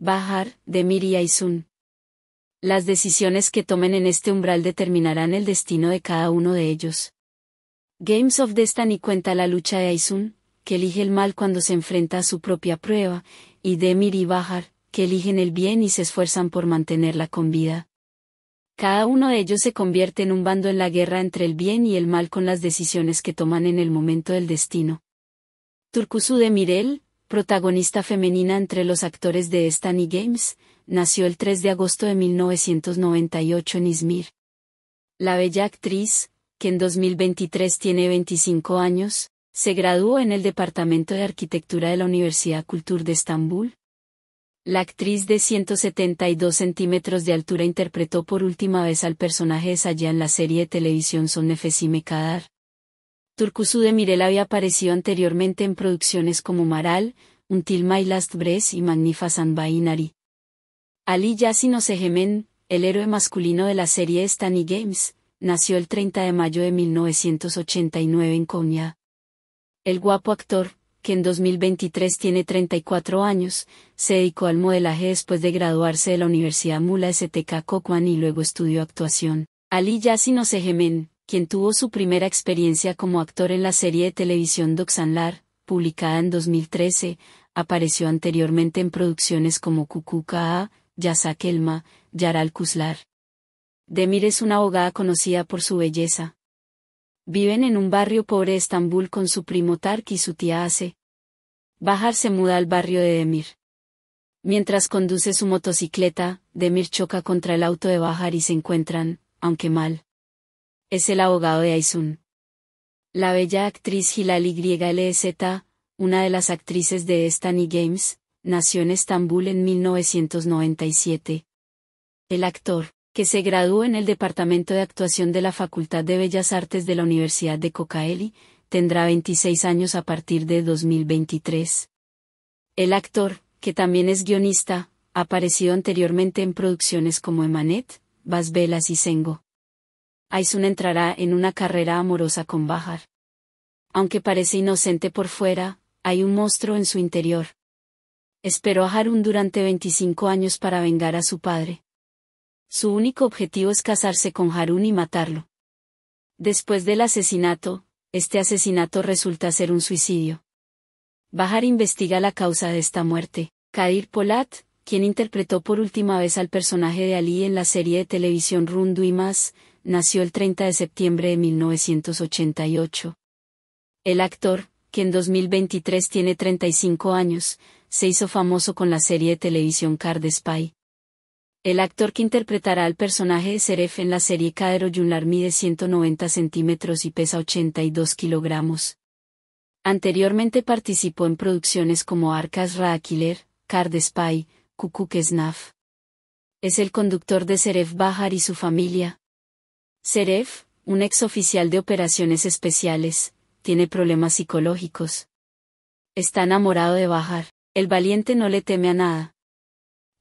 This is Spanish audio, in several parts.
Bahar, Demir y Aisun. Las decisiones que tomen en este umbral determinarán el destino de cada uno de ellos. Games of Destiny cuenta la lucha de Aisun, que elige el mal cuando se enfrenta a su propia prueba, y Demir y Bahar, que eligen el bien y se esfuerzan por mantenerla con vida. Cada uno de ellos se convierte en un bando en la guerra entre el bien y el mal con las decisiones que toman en el momento del destino. Turkusu de Mirel, protagonista femenina entre los actores de y Games, nació el 3 de agosto de 1998 en Izmir. La bella actriz, que en 2023 tiene 25 años, se graduó en el Departamento de Arquitectura de la Universidad Cultur de Estambul. La actriz de 172 centímetros de altura interpretó por última vez al personaje de Saya en la serie de televisión Son Kadar. Turkusu de Mirel había aparecido anteriormente en producciones como Maral, Until My Last Breath y Magnificent Binary. Ali Yassino Segemen, el héroe masculino de la serie Stanley Games, nació el 30 de mayo de 1989 en Konya. El guapo actor, que en 2023 tiene 34 años, se dedicó al modelaje después de graduarse de la Universidad Mula STK Kokwan y luego estudió actuación. Ali Yassino Segemen, quien tuvo su primera experiencia como actor en la serie de televisión Doxanlar, publicada en 2013, apareció anteriormente en producciones como Kukuka, yasa Kelma, Yaral Kuzlar. Demir es una abogada conocida por su belleza. Viven en un barrio pobre de Estambul con su primo Tark y su tía Ace. Bajar se muda al barrio de Demir. Mientras conduce su motocicleta, Demir choca contra el auto de Bajar y se encuentran, aunque mal es el abogado de Aisun. La bella actriz Hilal YLZ, una de las actrices de y Games, nació en Estambul en 1997. El actor, que se graduó en el Departamento de Actuación de la Facultad de Bellas Artes de la Universidad de Cocaeli, tendrá 26 años a partir de 2023. El actor, que también es guionista, ha aparecido anteriormente en producciones como Emanet, Vas y Sengo. Aisun entrará en una carrera amorosa con Bahar. Aunque parece inocente por fuera, hay un monstruo en su interior. Esperó a Harun durante 25 años para vengar a su padre. Su único objetivo es casarse con Harun y matarlo. Después del asesinato, este asesinato resulta ser un suicidio. Bajar investiga la causa de esta muerte. Kadir Polat, quien interpretó por última vez al personaje de Ali en la serie de televisión Rundu y más, nació el 30 de septiembre de 1988. El actor, que en 2023 tiene 35 años, se hizo famoso con la serie de televisión Card Spy. El actor que interpretará al personaje de Seref en la serie Cadero Junlar mide 190 centímetros y pesa 82 kilogramos. Anteriormente participó en producciones como Arcas Raakiller, Card Spy, Kukuk Snaf. Es el conductor de Seref Bahar y su familia, Seref, un ex oficial de operaciones especiales, tiene problemas psicológicos. Está enamorado de Bajar. El valiente no le teme a nada.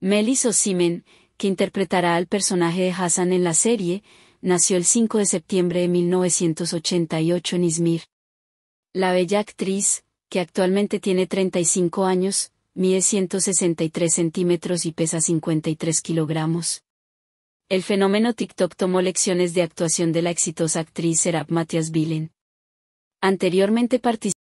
Melis Osimen, que interpretará al personaje de Hassan en la serie, nació el 5 de septiembre de 1988 en Izmir. La bella actriz, que actualmente tiene 35 años, mide 163 centímetros y pesa 53 kilogramos. El fenómeno TikTok tomó lecciones de actuación de la exitosa actriz Serap Matias Vilen. Anteriormente participó